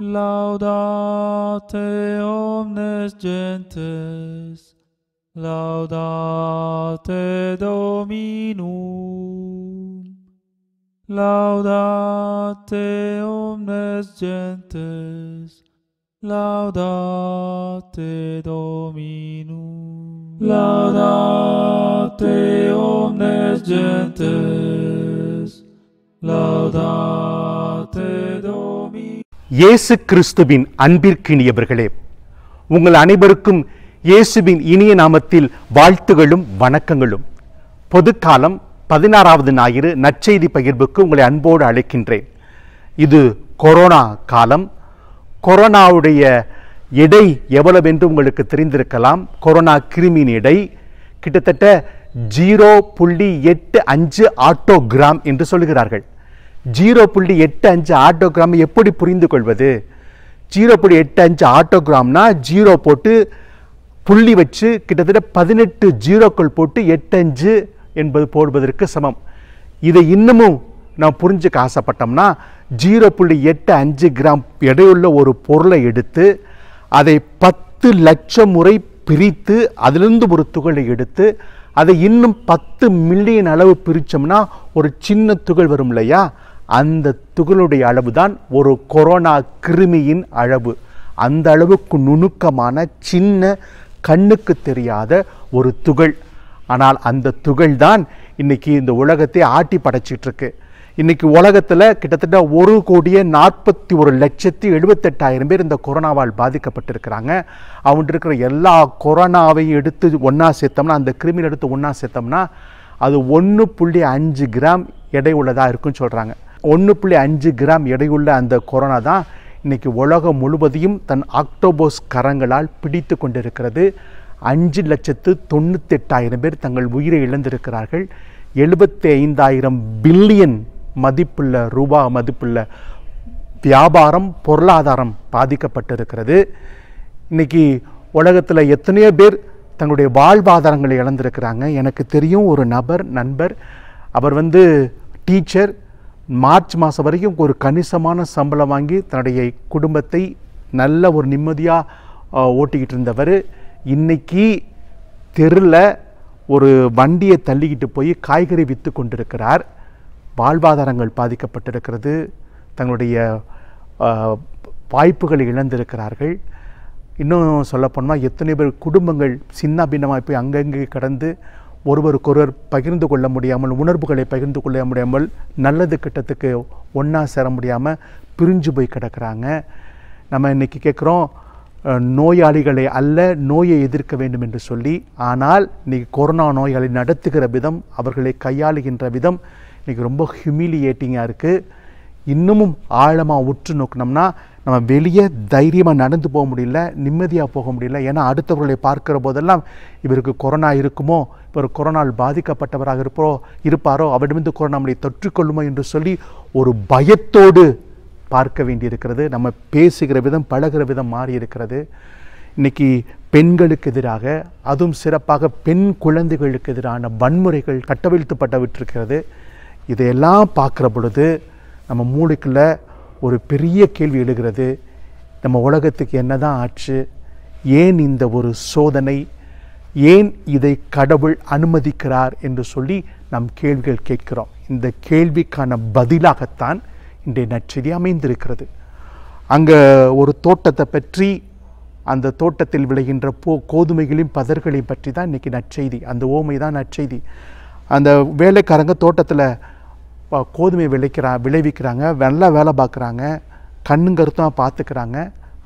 Laudate omnes gentes, laudate dominum. Laudate omnes gentes, laudate dominum. Laudate omnes gentes, laudate dominum. இயேசு கிறிஸ்துவின் அன்பிற்கினியவர்களே உங்கள் அனைவருக்கும் இயேசுவின் இனிய நாமத்தில் வாழ்த்துகளும் வணக்கங்களும் பொதுக்காலம் பதினாறாவது ஞாயிறு நற்செய்தி பகிர்வுக்கு உங்களை அன்போடு அழைக்கின்றேன் இது கொரோனா காலம் கொரோனாவுடைய எடை எவ்வளவென்று உங்களுக்கு தெரிந்திருக்கலாம் கொரோனா கிருமியின் எடை கிட்டத்தட்ட ஜீரோ புள்ளி எட்டு அஞ்சு ஆட்டோ கிராம் என்று சொல்கிறார்கள் ஜீரோ புள்ளி எட்டு அஞ்சு ஆட்டோகிராம் எப்படி புரிந்து கொள்வது ஜீரோ புள்ளி எட்டு அஞ்சு ஆட்டோகிராம்னா ஜீரோ போட்டு புள்ளி வச்சு கிட்டத்தட்ட பதினெட்டு ஜீரோக்கள் போட்டு எட்டு அஞ்சு என்பது போடுவதற்கு சமம் இதை இன்னமும் நாம் புரிஞ்சுக்க ஆசைப்பட்டோம்னா ஜீரோ புள்ளி எட்டு அஞ்சு கிராம் எடையுள்ள ஒரு பொருளை எடுத்து அதை பத்து லட்சம் முறை பிரித்து அதிலிருந்து ஒரு துகளை எடுத்து அதை இன்னும் பத்து மில்லியன் அளவு பிரித்தோம்னா ஒரு சின்ன துகள் வரும் இல்லையா அந்த துகளுடைய அளவு தான் ஒரு கொரோனா கிருமியின் அளவு அந்த அளவுக்கு நுணுக்கமான சின்ன கண்ணுக்கு தெரியாத ஒரு துகள் ஆனால் அந்த துகள் தான் இன்றைக்கி இந்த உலகத்தை ஆட்டி படைச்சிட்ருக்கு இன்றைக்கி உலகத்தில் கிட்டத்தட்ட ஒரு கோடியே நாற்பத்தி ஒரு லட்சத்தி எழுபத்தெட்டாயிரம் பேர் இந்த கொரோனாவால் பாதிக்கப்பட்டிருக்கிறாங்க அவங்க இருக்கிற எல்லா கொரோனாவையும் எடுத்து ஒன்றா சேர்த்தோம்னா அந்த கிருமியில் எடுத்து ஒன்றா சேர்த்தோம்னா அது ஒன்று புள்ளி அஞ்சு கிராம் எடை உள்ளதாக இருக்குன்னு சொல்கிறாங்க ஒன்று புள்ளி அஞ்சு கிராம் எடையுள்ள அந்த கொரோனா தான் இன்றைக்கி உலகம் முழுவதையும் தன் ஆக்டோபோஸ் கரங்களால் பிடித்து கொண்டிருக்கிறது அஞ்சு லட்சத்து தொண்ணூத்தெட்டாயிரம் பேர் தங்கள் உயிரை இழந்திருக்கிறார்கள் எழுபத்தி ஐந்தாயிரம் பில்லியன் மதிப்புள்ள ரூபா மதிப்புள்ள வியாபாரம் பொருளாதாரம் பாதிக்கப்பட்டிருக்கிறது இன்னைக்கு உலகத்தில் எத்தனையோ பேர் தங்களுடைய வாழ்வாதாரங்களை இழந்திருக்கிறாங்க எனக்கு தெரியும் ஒரு நபர் நண்பர் அவர் வந்து டீச்சர் மார்ச் மாதம் வரைக்கும் ஒரு கணிசமான சம்பளம் வாங்கி தன்னுடைய குடும்பத்தை நல்ல ஒரு நிம்மதியாக ஓட்டிக்கிட்டு இருந்தவர் இன்றைக்கி தெருவில் ஒரு வண்டியை தள்ளிக்கிட்டு போய் காய்கறி விற்று கொண்டிருக்கிறார் வாழ்வாதாரங்கள் பாதிக்கப்பட்டிருக்கிறது தங்களுடைய வாய்ப்புகளை இழந்திருக்கிறார்கள் இன்னும் சொல்லப்போனால் எத்தனை பேர் குடும்பங்கள் சின்ன பின்னமாக போய் அங்கங்கே கடந்து ஒருவருக்கொருவர் பகிர்ந்து கொள்ள முடியாமல் உணர்வுகளை பகிர்ந்து கொள்ள முடியாமல் நல்லது கிட்டத்துக்கு ஒன்றா சேர முடியாமல் பிரிஞ்சு போய் கிடக்கிறாங்க நம்ம இன்றைக்கி கேட்குறோம் நோயாளிகளை அல்ல நோயை எதிர்க்க வேண்டும் என்று சொல்லி ஆனால் இன்றைக்கி கொரோனா நோயாளி நடத்துகிற விதம் அவர்களை கையாளுகின்ற விதம் இன்றைக்கி ரொம்ப ஹியூமிலியேட்டிங்காக இருக்குது இன்னமும் ஆழமாக உற்று நோக்கினோம்னா நம்ம வெளியே தைரியமாக நடந்து போக முடியல நிம்மதியாக போக முடியல ஏன்னா அடுத்தவர்களை பார்க்கிற போதெல்லாம் இவருக்கு கொரோனா இருக்குமோ இவர் கொரோனால் பாதிக்கப்பட்டவராக இருப்போ இருப்பாரோ அவரிடமிருந்து கொரோனா நம்மளை தொற்றுக்கொள்ளுமோ என்று சொல்லி ஒரு பயத்தோடு பார்க்க வேண்டியிருக்கிறது நம்ம பேசுகிற விதம் பழகிற விதம் மாறி இருக்கிறது இன்றைக்கி பெண்களுக்கு எதிராக அதுவும் சிறப்பாக பெண் குழந்தைகளுக்கு எதிரான வன்முறைகள் விட்டிருக்கிறது இதையெல்லாம் பார்க்குற பொழுது நம்ம மூளைக்குள்ளே ஒரு பெரிய கேள்வி எழுகிறது நம்ம உலகத்துக்கு என்ன தான் ஆச்சு ஏன் இந்த ஒரு சோதனை ஏன் இதை கடவுள் அனுமதிக்கிறார் என்று சொல்லி நாம் கேள்விகள் கேட்கிறோம் இந்த கேள்விக்கான பதிலாகத்தான் இன்றைய நச்செடி அமைந்திருக்கிறது அங்கே ஒரு தோட்டத்தை பற்றி அந்த தோட்டத்தில் விளைகின்ற போ கோதுமைகளையும் பதர்களையும் பற்றி தான் இன்றைக்கி நற்செய்தி அந்த ஓமை தான் நற்செய்தி அந்த வேலைக்காரங்க தோட்டத்தில் கோதுமை விளைக்கிறா விளைவிக்கிறாங்க நல்லா வேலை பார்க்குறாங்க கண்ணும் கருத்தமாக பார்த்துக்கிறாங்க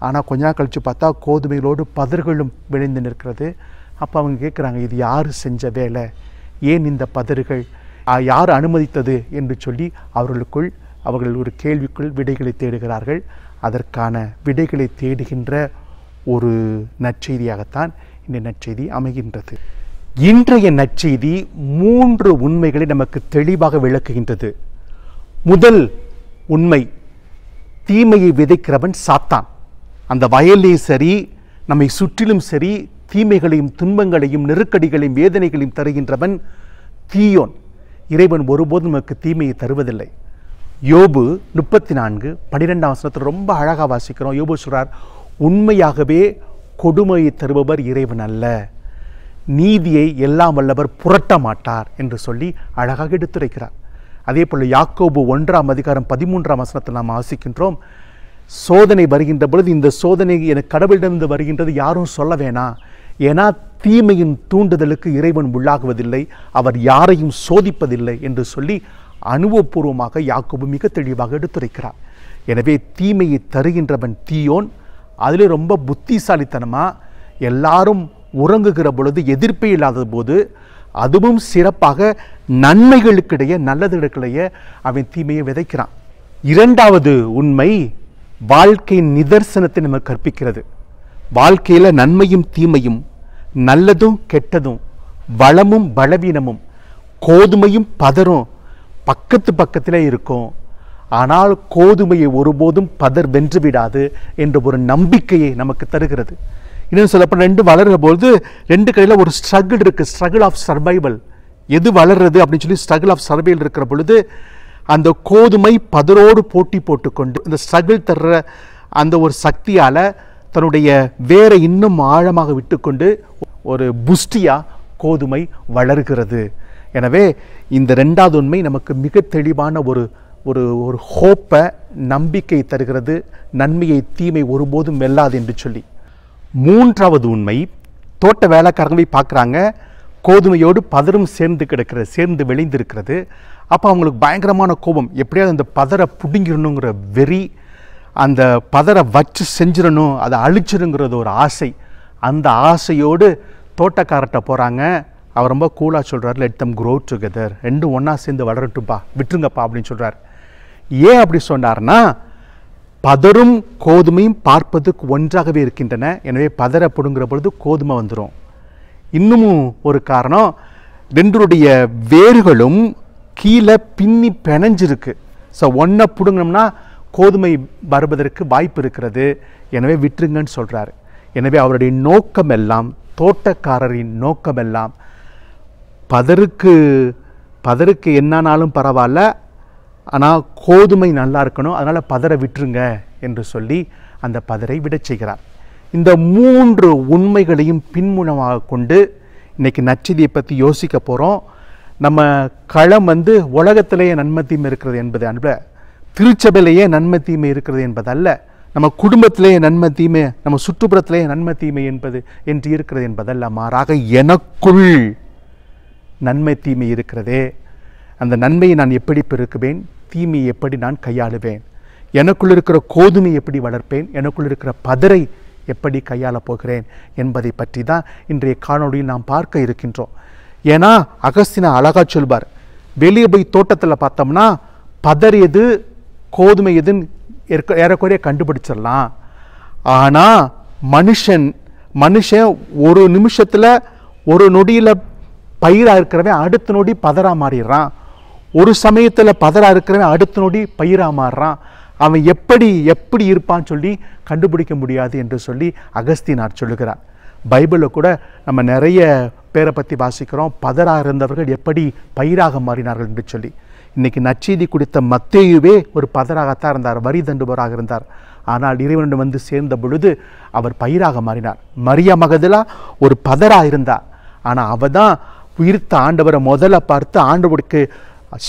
ஆனால் கொஞ்ச நாள் கழித்து பார்த்தா கோதுமைகளோடு பதர்களும் விளைந்து நிற்கிறது அப்போ அவங்க கேட்குறாங்க இது யார் செஞ்ச வேலை ஏன் இந்த பதறுகள் யார் அனுமதித்தது என்று சொல்லி அவர்களுக்குள் அவர்கள் ஒரு கேள்விக்குள் விடைகளை தேடுகிறார்கள் அதற்கான விடைகளை தேடுகின்ற ஒரு நற்செய்தியாகத்தான் இந்த நற்செய்தி அமைகின்றது இன்றைய நற்செய்தி மூன்று உண்மைகளை நமக்கு தெளிவாக விளக்குகின்றது முதல் உண்மை தீமையை விதைக்கிறவன் சாத்தான் அந்த வயலே சரி நம்மை சுற்றிலும் சரி தீமைகளையும் துன்பங்களையும் நெருக்கடிகளையும் வேதனைகளையும் தருகின்றவன் தீயோன் இறைவன் ஒருபோதும் நமக்கு தீமையை தருவதில்லை யோபு முப்பத்தி நான்கு பன்னிரெண்டாம் வசனத்தில் ரொம்ப அழகாக வாசிக்கிறோம் யோபு சொல்கிறார் உண்மையாகவே கொடுமையை தருபவர் இறைவன் அல்ல நீதியை எல்லாம் வல்லவர் புரட்ட மாட்டார் என்று சொல்லி அழகாக எடுத்துரைக்கிறார் அதே போல் யாக்கோபு ஒன்றாம் அதிகாரம் பதிமூன்றாம் வசனத்தில் நாம் ஆசிக்கின்றோம் சோதனை வருகின்ற பொழுது இந்த சோதனை எனக்கு கடவுளிடமிருந்து வருகின்றது யாரும் சொல்ல வேணாம் ஏன்னா தீமையின் தூண்டுதலுக்கு இறைவன் உள்ளாகுவதில்லை அவர் யாரையும் சோதிப்பதில்லை என்று சொல்லி அனுபவபூர்வமாக யாக்கோபு மிக தெளிவாக எடுத்துரைக்கிறார் எனவே தீமையை தருகின்றவன் தீயோன் அதிலே ரொம்ப புத்திசாலித்தனமாக எல்லாரும் உறங்குகிற பொழுது எதிர்ப்பே இல்லாத போது அதுவும் சிறப்பாக நன்மைகளுக்கிடையே நல்லதுக்கிடையே அவன் தீமையை விதைக்கிறான் இரண்டாவது உண்மை வாழ்க்கையின் நிதர்சனத்தை நம்ம கற்பிக்கிறது வாழ்க்கையில் நன்மையும் தீமையும் நல்லதும் கெட்டதும் வளமும் பலவீனமும் கோதுமையும் பதரும் பக்கத்து பக்கத்தில் இருக்கும் ஆனால் கோதுமையை ஒருபோதும் பதர் வென்று விடாது என்ற ஒரு நம்பிக்கையை நமக்கு தருகிறது இன்னும் சொல்லப்போ ரெண்டு வளர்கிற பொழுது ரெண்டு கடையில் ஒரு ஸ்ட்ரகிள் இருக்குது ஸ்ட்ரகிள் ஆஃப் சர்வைவல் எது வளர்றது அப்படின்னு சொல்லி ஸ்ட்ரகிள் ஆஃப் சர்வைவல் இருக்கிற பொழுது அந்த கோதுமை பதரோடு போட்டி போட்டுக்கொண்டு இந்த ஸ்ட்ரகிள் தர்ற அந்த ஒரு சக்தியால் தன்னுடைய வேரை இன்னும் ஆழமாக விட்டுக்கொண்டு ஒரு புஷ்டியாக கோதுமை வளர்கிறது எனவே இந்த ரெண்டாவது உண்மை நமக்கு மிக தெளிவான ஒரு ஒரு ஒரு ஹோப்பை நம்பிக்கை தருகிறது நன்மையை தீமை ஒருபோதும் வெல்லாது என்று சொல்லி மூன்றாவது உண்மை தோட்ட வேலைக்காரங்க போய் பார்க்குறாங்க கோதுமையோடு பதரும் சேர்ந்து கிடக்கிற சேர்ந்து விளைந்திருக்கிறது அப்போ அவங்களுக்கு பயங்கரமான கோபம் எப்படியாவது அந்த பதரை பிடுங்கிடணுங்கிற வெறி அந்த பதரை வச்சு செஞ்சிடணும் அதை அழிச்சிருங்கிறது ஒரு ஆசை அந்த ஆசையோடு தோட்டக்காரர்கிட்ட போகிறாங்க அவர் ரொம்ப கூலாக சொல்கிறார் லெட் தம் க்ரோ டுகெதர் ரெண்டும் ஒன்றா சேர்ந்து வளரட்டும்பா விட்டுருங்கப்பா அப்படின்னு சொல்கிறார் ஏன் அப்படி சொன்னார்னா பதரும் கோதுமையும் பார்ப்பதுக்கு ஒன்றாகவே இருக்கின்றன எனவே பதற பிடுங்குற பொழுது கோதுமை வந்துடும் இன்னமும் ஒரு காரணம் ரெண்டுடைய வேர்களும் கீழே பின்னி பிணைஞ்சிருக்கு ஸோ ஒன்றை பிடுங்கினோம்னா கோதுமை வருவதற்கு வாய்ப்பு இருக்கிறது எனவே விட்டுருங்கன்னு சொல்கிறார் எனவே அவருடைய நோக்கம் எல்லாம் தோட்டக்காரரின் நோக்கமெல்லாம் பதருக்கு பதருக்கு என்னானாலும் பரவாயில்ல ஆனால் கோதுமை நல்லா இருக்கணும் அதனால் பதற விட்டுருங்க என்று சொல்லி அந்த பதரை விடச் செய்கிறார் இந்த மூன்று உண்மைகளையும் பின்முனமாக கொண்டு இன்றைக்கி நச்சதியை பற்றி யோசிக்க போகிறோம் நம்ம களம் வந்து உலகத்திலேயே நன்மை தீமை இருக்கிறது என்பது அன்பில் திருச்சபையிலேயே நன்மை தீமை இருக்கிறது என்பதல்ல நம்ம குடும்பத்திலேயே நன்மை தீமை நம்ம சுற்றுப்புறத்திலேயே நன்மை தீமை என்பது என்று இருக்கிறது என்பதல்ல மாறாக எனக்குள் நன்மை தீமை இருக்கிறதே அந்த நன்மையை நான் எப்படி பெருக்குவேன் தீமையை எப்படி நான் கையாளுவேன் எனக்குள் இருக்கிற கோதுமை எப்படி வளர்ப்பேன் எனக்குள் இருக்கிற பதரை எப்படி கையாளப் போகிறேன் என்பதை பற்றி தான் இன்றைய காணொலியில் நாம் பார்க்க இருக்கின்றோம் ஏன்னா அகஸ்தினா அழகாக சொல்வார் வெளியே போய் தோட்டத்தில் பார்த்தோம்னா பதர் எது கோதுமை எதுன்னு ஏற்க ஏறக்குறைய கண்டுபிடிச்சிடலாம் ஆனால் மனுஷன் மனுஷன் ஒரு நிமிஷத்தில் ஒரு நொடியில் பயிராக இருக்கிறவன் அடுத்த நொடி பதறாக மாறிடுறான் ஒரு சமயத்தில் பதறாக இருக்கிறவன் அடுத்த நொடி பயிராக மாறுறான் அவன் எப்படி எப்படி இருப்பான்னு சொல்லி கண்டுபிடிக்க முடியாது என்று சொல்லி அகஸ்தினார் சொல்லுகிறார் பைபிளில் கூட நம்ம நிறைய பேரை பற்றி வாசிக்கிறோம் பதறாக இருந்தவர்கள் எப்படி பயிராக மாறினார்கள் என்று சொல்லி இன்றைக்கி நச்செய்தி குடித்த மத்தேயுவே ஒரு பதராகத்தான் இருந்தார் வரி தண்டுபவராக இருந்தார் ஆனால் இறைவனிடம் வந்து சேர்ந்த பொழுது அவர் பயிராக மாறினார் மரியா மகதலாக ஒரு பதராக இருந்தார் ஆனால் அவ தான் உயிர்த்த ஆண்டவரை முதல்ல பார்த்து ஆண்டவருக்கு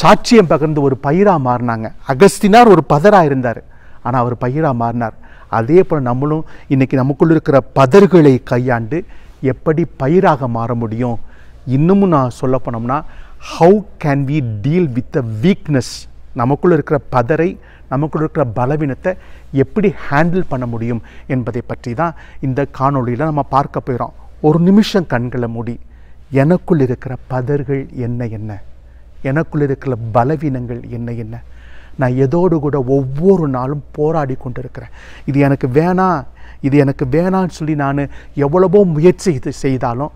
சாட்சியம் பகிர்ந்து ஒரு பயிராக மாறினாங்க அகஸ்தினார் ஒரு பதராக இருந்தார் ஆனால் அவர் பயிராக மாறினார் அதே போல் நம்மளும் இன்றைக்கி நமக்குள்ள இருக்கிற பதர்களை கையாண்டு எப்படி பயிராக மாற முடியும் இன்னமும் நான் சொல்ல போனோம்னா how can we deal with a weakness நமக்குள்ளே இருக்கிற பதரை நமக்குள்ள இருக்கிற பலவீனத்தை எப்படி ஹேண்டில் பண்ண முடியும் என்பதை பற்றி தான் இந்த காணொலியில் நம்ம பார்க்க போயிடும் ஒரு நிமிஷம் கண்களை மூடி எனக்குள் இருக்கிற பதர்கள் என்ன என்ன எனக்குள்ள இருக்கிற பலவீனங்கள் என்ன என்ன நான் எதோடு கூட ஒவ்வொரு நாளும் போராடி கொண்டு இருக்கிறேன் இது எனக்கு வேணாம் இது எனக்கு வேணான்னு சொல்லி நான் எவ்வளவோ முயற்சி இது செய்தாலும்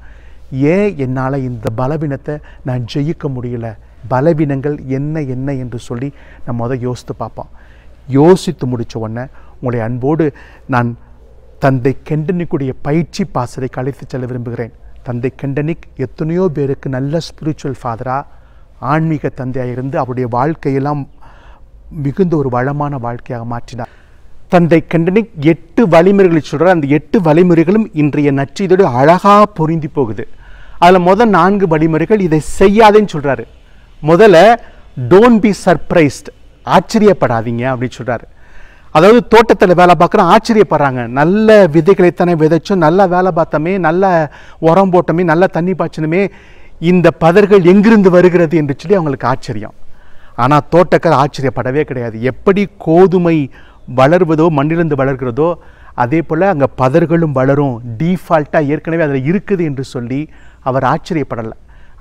ஏன் என்னால் இந்த பலவீனத்தை நான் ஜெயிக்க முடியல பலவீனங்கள் என்ன என்ன என்று சொல்லி நான் முதல் யோசித்து பார்ப்போம் யோசித்து முடித்த உடனே உங்களை அன்போடு நான் தந்தை கெண்டனிக்குடைய பயிற்சி பாசலை கழித்து செல்ல விரும்புகிறேன் தந்தை கெண்டனிக் எத்தனையோ பேருக்கு நல்ல ஸ்பிரிச்சுவல் ஃபாதராக ஆன்மீக தந்தையாக இருந்து அவருடைய வாழ்க்கையெல்லாம் மிகுந்த ஒரு வளமான வாழ்க்கையாக மாற்றினார் தந்தை கண்டனிக் எட்டு வழிமுறைகளை சொல்கிறார் அந்த எட்டு வழிமுறைகளும் இன்றைய நச்சீதோடு அழகாக பொருந்தி போகுது அதில் முதல் நான்கு வழிமுறைகள் இதை செய்யாதேன்னு சொல்கிறாரு முதல்ல டோன்ட் பி சர்ப்ரைஸ்ட் ஆச்சரியப்படாதீங்க அப்படின்னு சொல்கிறாரு அதாவது தோட்டத்தில் வேலை பார்க்குறோம் ஆச்சரியப்படுறாங்க நல்ல விதைகளைத்தானே விதைச்சோம் நல்லா வேலை பார்த்தோமே நல்ல உரம் போட்டோமே நல்ல தண்ணி பாய்ச்சினுமே இந்த பதர்கள் எங்கிருந்து வருகிறது என்று சொல்லி அவங்களுக்கு ஆச்சரியம் ஆனால் தோட்டக்கார் ஆச்சரியப்படவே கிடையாது எப்படி கோதுமை வளர்வதோ மண்ணிலிருந்து வளர்கிறதோ அதே போல் அங்கே பதர்களும் வளரும் டீஃபால்ட்டாக ஏற்கனவே அதில் இருக்குது என்று சொல்லி அவர் ஆச்சரியப்படலை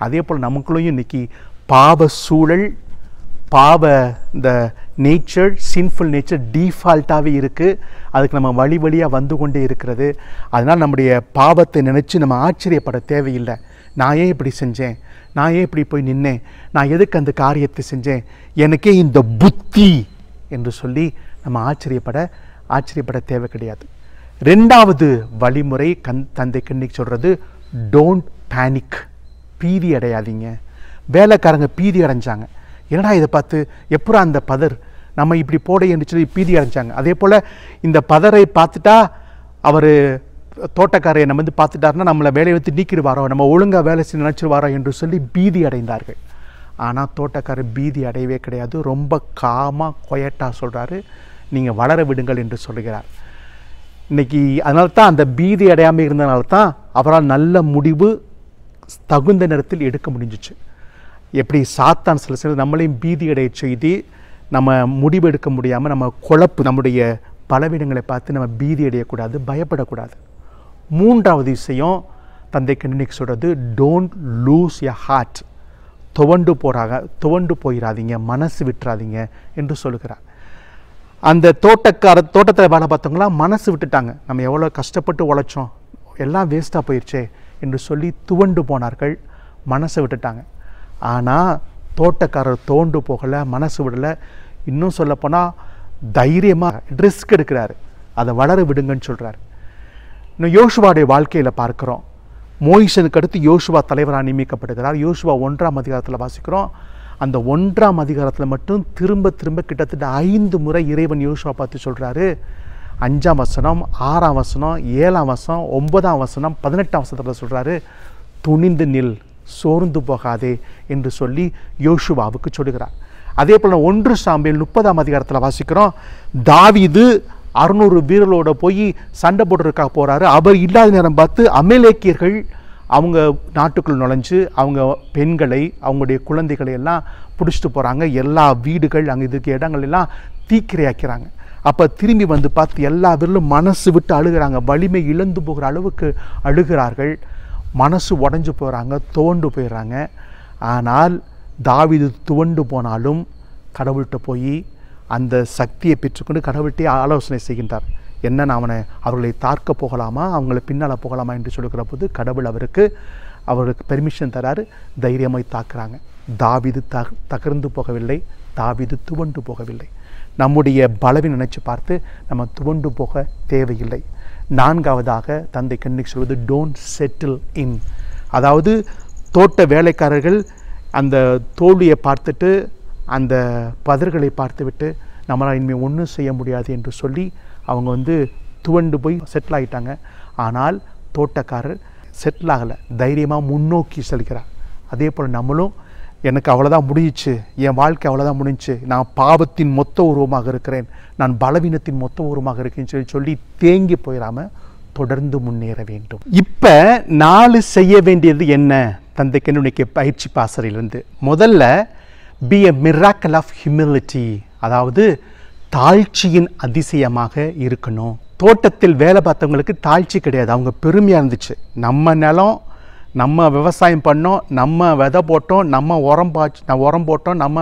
அதே போல் நமக்குள்ளேயும் இன்றைக்கி பாவ சூழல் பாவ இந்த நேச்சர் சின்ஃபுல் நேச்சர் டீஃபால்ட்டாகவே இருக்குது அதுக்கு நம்ம வழி வழியாக வந்து கொண்டே இருக்கிறது அதனால் நம்முடைய பாவத்தை நினச்சி நம்ம ஆச்சரியப்பட தேவையில்லை நான் ஏன் இப்படி செஞ்சேன் நான் ஏன் இப்படி போய் நின்னேன் நான் எதுக்கு அந்த காரியத்தை செஞ்சேன் எனக்கே இந்த புத்தி என்று சொல்லி நம்ம ஆச்சரியப்பட ஆச்சரியப்பட தேவை கிடையாது ரெண்டாவது வழிமுறை கண் தந்தை கண்ணிக்கு சொல்கிறது டோன்ட் பேனிக் பீதி அடையாதீங்க வேலைக்காரங்க பீதி அடைஞ்சாங்க என்னடா இதை பார்த்து எப்படா அந்த பதர் நம்ம இப்படி போட என்று சொல்லி பீதி அடைஞ்சாங்க அதே போல் இந்த பதரை பார்த்துட்டா அவர் தோட்டக்காரையை நம்ம வந்து பார்த்துட்டாருன்னா நம்மளை வேலையை வைத்து நீக்கிடுவாரோ நம்ம ஒழுங்காக வேலை செய்ய நினச்சிடுவாரோ என்று சொல்லி பீதி அடைந்தார்கள் ஆனால் தோட்டக்காரர் பீதி அடையவே கிடையாது ரொம்ப காமாக கொயட்டாக சொல்கிறாரு நீங்கள் வளர விடுங்கள் என்று சொல்கிறார் இன்றைக்கி அதனால தான் அந்த பீதி அடையாமல் இருந்தனால தான் அவரால் நல்ல முடிவு தகுந்த நேரத்தில் எடுக்க முடிஞ்சிச்சு எப்படி சாத்தான் சில சில நம்மளையும் பீதி அடைய செய்து நம்ம முடிவு எடுக்க முடியாமல் நம்ம குழப்பு நம்முடைய பலவீனங்களை பார்த்து நம்ம பீதி அடையக்கூடாது பயப்படக்கூடாது மூன்றாவது விஷயம் தந்தை கண்டினிக்கு சொல்கிறது டோன்ட் லூஸ் எ ஹார்ட் துவண்டு போகிறாங்க துவண்டு போயிடாதீங்க மனசு விட்டுறாதீங்க என்று சொல்லுகிறார் அந்த தோட்டக்கார தோட்டத்தில் வேலை பார்த்தவங்களாம் மனசு விட்டுட்டாங்க நம்ம எவ்வளோ கஷ்டப்பட்டு உழைச்சோம் எல்லாம் வேஸ்ட்டாக போயிடுச்சே என்று சொல்லி துவண்டு போனார்கள் மனசை விட்டுட்டாங்க ஆனால் தோட்டக்காரர் தோண்டு போகலை மனசு விடலை இன்னும் சொல்லப்போனால் தைரியமாக ரிஸ்க் எடுக்கிறாரு அதை வளர விடுங்கன்னு சொல்கிறாரு இன்னும் யோசுவாடைய வாழ்க்கையில் பார்க்குறோம் மோயிசனுக்கு அடுத்து யோசுவா தலைவராக நியமிக்கப்படுகிறார் யோசுவா ஒன்றாம் அதிகாரத்தில் வாசிக்கிறோம் அந்த ஒன்றாம் அதிகாரத்தில் மட்டும் திரும்ப திரும்ப கிட்டத்தட்ட ஐந்து முறை இறைவன் யோசுவா பார்த்து சொல்கிறாரு அஞ்சாம் வசனம் ஆறாம் வசனம் ஏழாம் வசனம் ஒன்பதாம் வசனம் பதினெட்டாம் வசனத்தில் சொல்கிறாரு துணிந்து நில் சோர்ந்து போகாதே என்று சொல்லி யோசுவாவுக்கு சொல்கிறார் அதே போல் ஒன்று சாம்பியல் முப்பதாம் அதிகாரத்தில் வாசிக்கிறோம் தாவிது அறுநூறு வீரர்களோட போய் சண்டை போடுறதுக்காக போகிறாரு அவர் இல்லாத நேரம் பார்த்து அமலேக்கியர்கள் அவங்க நாட்டுக்குள் நுழைஞ்சு அவங்க பெண்களை அவங்களுடைய குழந்தைகளை எல்லாம் பிடிச்சிட்டு போகிறாங்க எல்லா வீடுகள் அங்கே இதுக்கு இடங்கள் எல்லாம் தீக்கிரையாக்கிறாங்க அப்போ திரும்பி வந்து பார்த்து எல்லா பேரிலும் மனசு விட்டு அழுகிறாங்க வலிமை இழந்து போகிற அளவுக்கு அழுகிறார்கள் மனசு உடஞ்சு போகிறாங்க துவண்டு போயிடுறாங்க ஆனால் தாவிது துவண்டு போனாலும் கடவுள்கிட்ட போய் அந்த சக்தியை பெற்றுக்கொண்டு கடவுள்கிட்டே ஆலோசனை செய்கின்றார் என்ன அவனை அவர்களை தாக்க போகலாமா அவங்களை பின்னால் போகலாமா என்று சொல்லுகிற போது கடவுள் அவருக்கு அவர்களுக்கு பெர்மிஷன் தராரு தைரியமாய் தாக்குறாங்க தாவிது தக தகர்ந்து போகவில்லை தாவிது துவண்டு போகவில்லை நம்முடைய பலவின் நினைச்சு பார்த்து நம்ம துவண்டு போக தேவையில்லை நான்காவதாக தந்தை கண்ணுக்கு சொல்வது டோன்ட் செட்டில் இன் அதாவது தோட்ட வேலைக்காரர்கள் அந்த தோல்வியை பார்த்துட்டு அந்த பதர்களை பார்த்துவிட்டு நம்மளால் இனிமேல் ஒன்றும் செய்ய முடியாது என்று சொல்லி அவங்க வந்து துவண்டு போய் செட்டில் ஆகிட்டாங்க ஆனால் தோட்டக்காரர் செட்டில் ஆகலை தைரியமாக முன்னோக்கி செல்கிறார் அதே போல் நம்மளும் எனக்கு அவ்வளோதான் முடிஞ்சிச்சு என் வாழ்க்கை அவ்வளோதான் முடிஞ்சிச்சு நான் பாவத்தின் மொத்த உருவமாக இருக்கிறேன் நான் பலவீனத்தின் மொத்த உருவமாக இருக்கேன்னு சொல்லி சொல்லி தேங்கி போயிடாமல் தொடர்ந்து முன்னேற வேண்டும் இப்போ நாலு செய்ய வேண்டியது என்ன தந்தைக்கு இன்னைக்கு பயிற்சி பாசறையிலேருந்து முதல்ல be a miracle of humility அதாவது தாழ்ச்சியின் அதிசயமாக இருக்கணும் தோட்டத்தில் வேலை பார்த்தவங்களுக்கு தாழ்ச்சி கிடையாது அவங்க பெருமையாக இருந்துச்சு நம்ம நிலம் நம்ம விவசாயம் பண்ணோம் நம்ம விதை போட்டோம் நம்ம உரம் பாய்ச்சி உரம் போட்டோம் நம்ம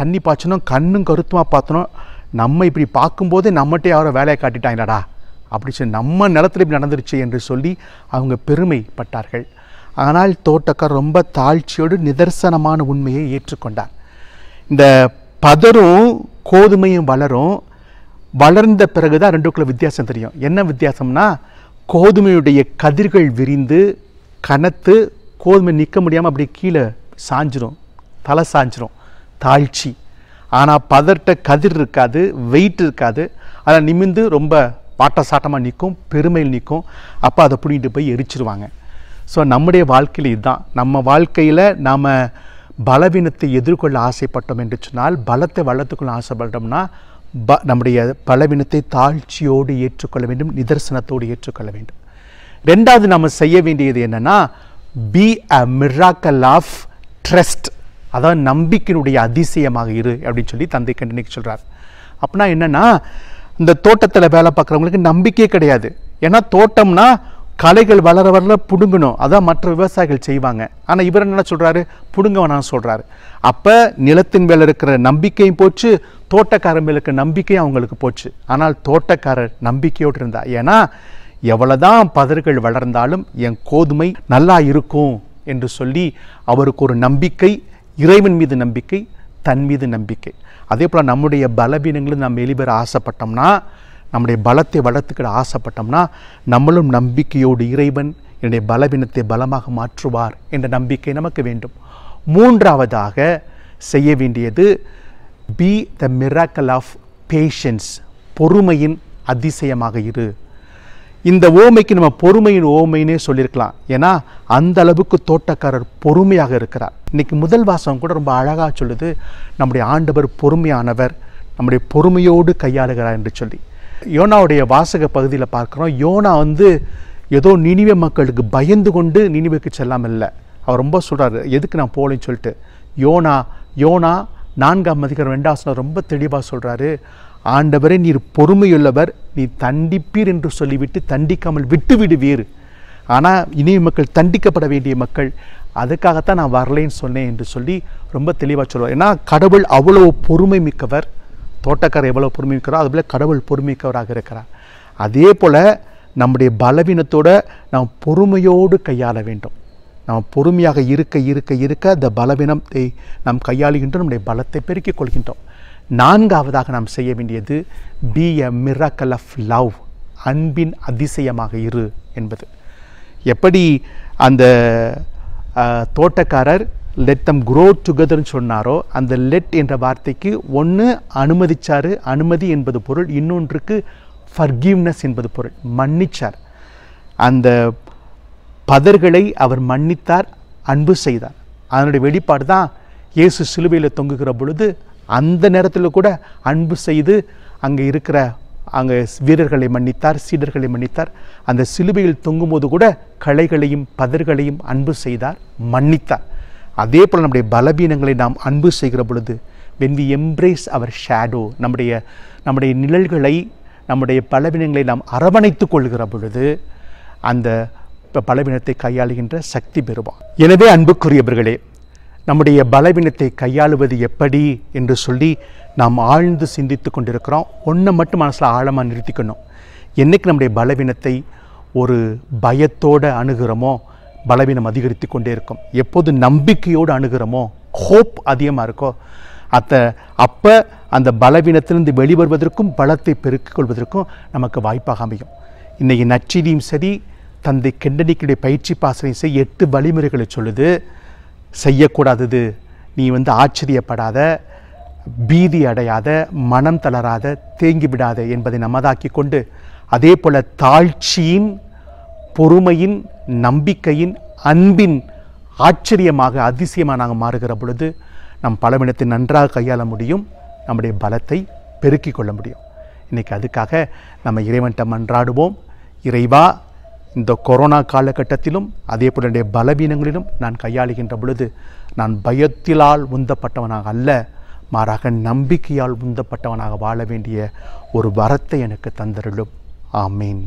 தண்ணி பாய்ச்சினோம் கண்ணும் கருத்துமாக பார்த்தனோம் நம்ம இப்படி பார்க்கும்போது நம்மகிட்ட யாரோ வேலையை காட்டிட்டாங்கடா அப்படி சொல்லி நம்ம நிலத்தில் இப்படி நடந்துருச்சு என்று சொல்லி அவங்க பெருமைப்பட்டார்கள் ஆனால் தோட்டக்கார் ரொம்ப தாழ்ச்சியோடு நிதர்சனமான உண்மையை ஏற்றுக்கொண்டார் இந்த பதரும் கோதுமையும் வளரும் வளர்ந்த பிறகு தான் ரெண்டுக்குள்ள வித்தியாசம் தெரியும் என்ன வித்தியாசம்னா கோதுமையுடைய கதிர்கள் விரிந்து கனத்து கோதுமை நிற்க முடியாமல் அப்படியே கீழே சாஞ்சிரும் தலை சாஞ்சிரும் தாழ்ச்சி ஆனால் பதர்கிட்ட கதிர் இருக்காது வெயிட் இருக்காது அதில் நிமிந்து ரொம்ப பாட்ட சாட்டமாக நிற்கும் பெருமையில் நிற்கும் அப்போ அதை பிடிங்கிட்டு போய் எரிச்சிருவாங்க ஸோ நம்முடைய வாழ்க்கையில் இதுதான் நம்ம வாழ்க்கையில் நாம் பலவீனத்தை எதிர்கொள்ள ஆசைப்பட்டோம் என்று சொன்னால் பலத்தை வளர்த்துக்கொள்ள ஆசைப்பட்டோம்னா ப நம்முடைய பலவீனத்தை தாழ்ச்சியோடு ஏற்றுக்கொள்ள வேண்டும் நிதர்சனத்தோடு ஏற்றுக்கொள்ள வேண்டும் ரெண்டாவது நம்ம செய்ய வேண்டியது என்னென்னா be a miracle of trust அதாவது நம்பிக்கையினுடைய அதிசயமாக இரு அப்படின்னு சொல்லி தந்தை கண்டனிக்கு சொல்கிறார் அப்படின்னா என்னென்னா இந்த தோட்டத்தில் வேலை பார்க்குறவங்களுக்கு நம்பிக்கையே கிடையாது ஏன்னா தோட்டம்னா கலைகள் வளர வரல புடுங்கணும் அதான் மற்ற விவசாயிகள் செய்வாங்க ஆனால் இவர் என்ன சொல்கிறாரு புடுங்க வேணாம் சொல்கிறாரு அப்போ நிலத்தின் மேலே இருக்கிற நம்பிக்கையும் போச்சு தோட்டக்காரன் மேலே இருக்கிற நம்பிக்கையும் அவங்களுக்கு போச்சு ஆனால் தோட்டக்காரர் நம்பிக்கையோடு இருந்தா ஏன்னா எவ்வளோதான் பதர்கள் வளர்ந்தாலும் என் கோதுமை நல்லா இருக்கும் என்று சொல்லி அவருக்கு ஒரு நம்பிக்கை இறைவன் மீது நம்பிக்கை தன் மீது நம்பிக்கை அதே போல் நம்முடைய பலவீனங்களும் நாம் வெளிவர ஆசைப்பட்டோம்னா நம்முடைய பலத்தை வளர்த்துக்கிட ஆசைப்பட்டோம்னா நம்மளும் நம்பிக்கையோடு இறைவன் என்னுடைய பலவீனத்தை பலமாக மாற்றுவார் என்ற நம்பிக்கை நமக்கு வேண்டும் மூன்றாவதாக செய்ய வேண்டியது be the miracle of patience பொறுமையின் அதிசயமாக இரு இந்த ஓமைக்கு நம்ம பொறுமையின் ஓமைன்னே சொல்லியிருக்கலாம் ஏன்னா அந்த அளவுக்கு தோட்டக்காரர் பொறுமையாக இருக்கிறார் இன்றைக்கி முதல் வாசகம் கூட ரொம்ப அழகாக சொல்லுது நம்முடைய ஆண்டவர் பொறுமையானவர் நம்முடைய பொறுமையோடு கையாளுகிறார் என்று சொல்லி யோனாவுடைய வாசக பகுதியில் பார்க்குறோம் யோனா வந்து ஏதோ நினைவு மக்களுக்கு பயந்து கொண்டு நினைவுக்கு செல்லாமல் இல்லை அவர் ரொம்ப சொல்கிறாரு எதுக்கு நான் போகலன்னு சொல்லிட்டு யோனா யோனா நான்காம் அதிகாரம் ரெண்டாசனம் ரொம்ப தெளிவாக சொல்கிறாரு ஆண்டவரே நீர் பொறுமையுள்ளவர் நீ தண்டிப்பீர் என்று சொல்லிவிட்டு தண்டிக்காமல் விட்டு விடுவீர் ஆனால் இனிய மக்கள் தண்டிக்கப்பட வேண்டிய மக்கள் அதுக்காகத்தான் நான் வரலைன்னு சொன்னேன் என்று சொல்லி ரொம்ப தெளிவாக சொல்லுவார் ஏன்னா கடவுள் அவ்வளோ பொறுமை மிக்கவர் தோட்டக்காரர் எவ்வளோ பொறுமிக்கிறோ அதுபோல் கடவுள் பொறுமிக்கவராக இருக்கிறார் அதே போல் நம்முடைய பலவீனத்தோடு நாம் பொறுமையோடு கையாள வேண்டும் நாம் பொறுமையாக இருக்க இருக்க இருக்க அந்த பலவீனத்தை நாம் கையாளுகின்றோம் நம்முடைய பலத்தை பெருக்கிக் கொள்கின்றோம் நான்காவதாக நாம் செய்ய வேண்டியது be a miracle of love அன்பின் அதிசயமாக இரு என்பது எப்படி அந்த தோட்டக்காரர் லெட் தம் குரோ டுகெதர்னு சொன்னாரோ அந்த லெட் என்ற வார்த்தைக்கு ஒன்று அனுமதிச்சார் அனுமதி என்பது பொருள் இன்னொன்றுக்கு ஃபர்கிவ்னஸ் என்பது பொருள் மன்னிச்சார் அந்த பதர்களை அவர் மன்னித்தார் அன்பு செய்தார் அதனுடைய வெளிப்பாடு தான் இயேசு சிலுவையில் தொங்குகிற பொழுது அந்த நேரத்தில் கூட அன்பு செய்து அங்கே இருக்கிற அங்கே வீரர்களை மன்னித்தார் சீடர்களை மன்னித்தார் அந்த சிலுவையில் தொங்கும்போது கூட களைகளையும் பதர்களையும் அன்பு செய்தார் மன்னித்தார் அதே போல் நம்முடைய பலவீனங்களை நாம் அன்பு செய்கிற பொழுது when we embrace our shadow நம்முடைய நம்முடைய நிழல்களை நம்முடைய பலவீனங்களை நாம் அரவணைத்து கொள்கிற பொழுது அந்த பலவீனத்தை கையாளுகின்ற சக்தி பெறுவோம் எனவே அன்புக்குரியவர்களே நம்முடைய பலவீனத்தை கையாளுவது எப்படி என்று சொல்லி நாம் ஆழ்ந்து சிந்தித்து கொண்டிருக்கிறோம் ஒன்றை மட்டும் மனசில் ஆழமாக நிறுத்திக்கணும் என்றைக்கு நம்முடைய பலவீனத்தை ஒரு பயத்தோடு அணுகிறோமோ பலவீனம் அதிகரித்து கொண்டே இருக்கும் எப்போது நம்பிக்கையோடு அணுகிறோமோ ஹோப் அதிகமாக இருக்கோ அத்த அப்போ அந்த பலவீனத்திலிருந்து வெளிவருவதற்கும் பலத்தை பெருக்கிக் கொள்வதற்கும் நமக்கு வாய்ப்பாக அமையும் இன்றைக்கி நச்சினியும் சரி தந்தை கெண்டனிக்குடைய பயிற்சி பாசனையும் சரி எட்டு வழிமுறைகளை சொல்லுது செய்யக்கூடாதது நீ வந்து ஆச்சரியப்படாத பீதி அடையாத மனம் தளராத தேங்கி விடாத என்பதை நமதாக்கி கொண்டு அதே போல் தாழ்ச்சியின் பொறுமையின் நம்பிக்கையின் அன்பின் ஆச்சரியமாக அதிசயமாக நாங்கள் மாறுகிற பொழுது நம் பலவினத்தை நன்றாக கையாள முடியும் நம்முடைய பலத்தை பெருக்கிக் கொள்ள முடியும் இன்றைக்கி அதுக்காக நம்ம இறைவன்ட்ட மன்றாடுவோம் இறைவா இந்த கொரோனா காலகட்டத்திலும் அதே போல் என்னுடைய பலவீனங்களிலும் நான் கையாளுகின்ற பொழுது நான் பயத்திலால் உந்தப்பட்டவனாக அல்ல மாறாக நம்பிக்கையால் உந்தப்பட்டவனாக வாழ வேண்டிய ஒரு வரத்தை எனக்கு தந்தருளும் ஆமீன்